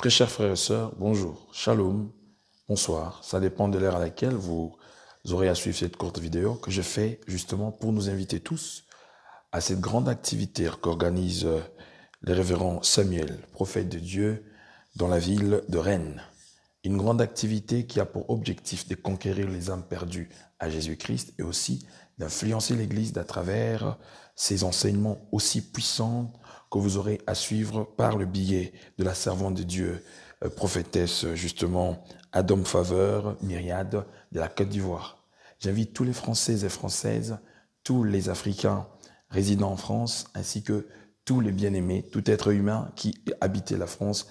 Très chers frères et sœurs, bonjour, shalom, bonsoir. Ça dépend de l'heure à laquelle vous aurez à suivre cette courte vidéo que je fais justement pour nous inviter tous à cette grande activité qu'organise le révérend Samuel, prophète de Dieu, dans la ville de Rennes. Une grande activité qui a pour objectif de conquérir les âmes perdues à Jésus-Christ et aussi d'influencer l'Église à travers ces enseignements aussi puissants que vous aurez à suivre par le billet de la servante de Dieu, euh, prophétesse justement Adam Faveur, Myriade de la Côte d'Ivoire. J'invite tous les Français et Françaises, tous les Africains résidant en France, ainsi que tous les bien-aimés, tout être humain qui habitait la France,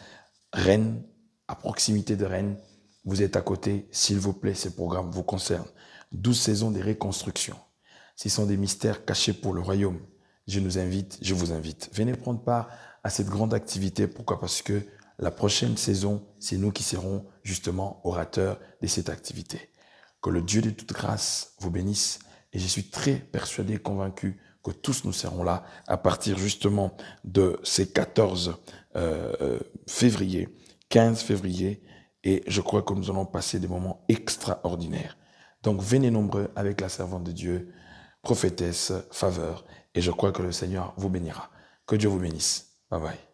Rennes à proximité de Rennes, vous êtes à côté, s'il vous plaît, ces programmes vous concernent. 12 saisons de reconstruction. Ce sont des mystères cachés pour le royaume. Je nous invite, je vous invite. Venez prendre part à cette grande activité. Pourquoi Parce que la prochaine saison, c'est nous qui serons justement orateurs de cette activité. Que le Dieu de toute grâce vous bénisse. Et je suis très persuadé, convaincu que tous nous serons là à partir justement de ces 14 euh, euh, février 15 février et je crois que nous allons passer des moments extraordinaires. Donc venez nombreux avec la servante de Dieu, prophétesse, faveur, et je crois que le Seigneur vous bénira. Que Dieu vous bénisse. Bye bye.